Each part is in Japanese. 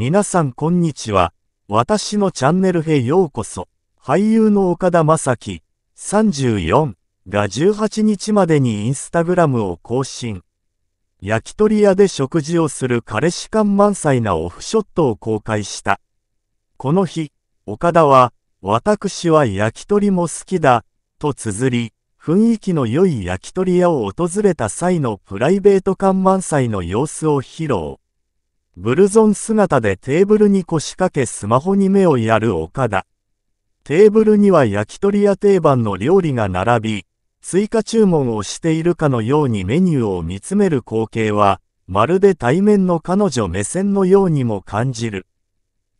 皆さんこんにちは。私のチャンネルへようこそ。俳優の岡田正樹34が18日までにインスタグラムを更新。焼き鳥屋で食事をする彼氏感満載なオフショットを公開した。この日、岡田は、私は焼き鳥も好きだ、と綴り、雰囲気の良い焼き鳥屋を訪れた際のプライベート感満載の様子を披露。ブルゾン姿でテーブルに腰掛けスマホに目をやる岡田。テーブルには焼き鳥屋定番の料理が並び、追加注文をしているかのようにメニューを見つめる光景は、まるで対面の彼女目線のようにも感じる。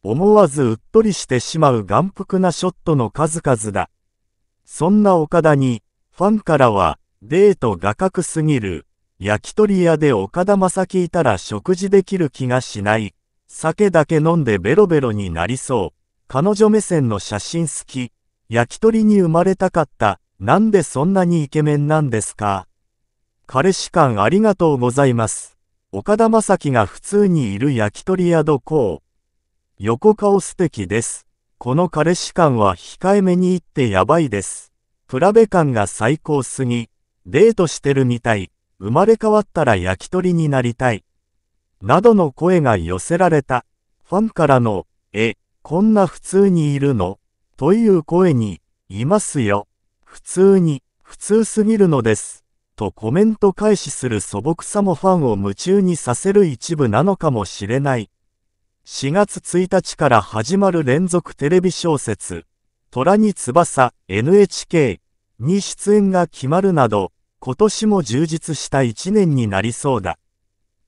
思わずうっとりしてしまう眼福なショットの数々だ。そんな岡田に、ファンからは、デートが画角すぎる、焼き鳥屋で岡田将生いたら食事できる気がしない。酒だけ飲んでベロベロになりそう。彼女目線の写真好き。焼き鳥に生まれたかった。なんでそんなにイケメンなんですか彼氏感ありがとうございます。岡田将生が普通にいる焼き鳥屋どこ横顔素敵です。この彼氏感は控えめに言ってやばいです。プラベ感が最高すぎ。デートしてるみたい。生まれ変わったら焼き鳥になりたい。などの声が寄せられた。ファンからの、え、こんな普通にいるのという声に、いますよ。普通に、普通すぎるのです。とコメント開始する素朴さもファンを夢中にさせる一部なのかもしれない。4月1日から始まる連続テレビ小説、虎に翼 NHK に出演が決まるなど、今年も充実した一年になりそうだ。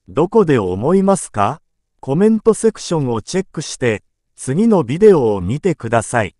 どこで思いますかコメントセクションをチェックして、次のビデオを見てください。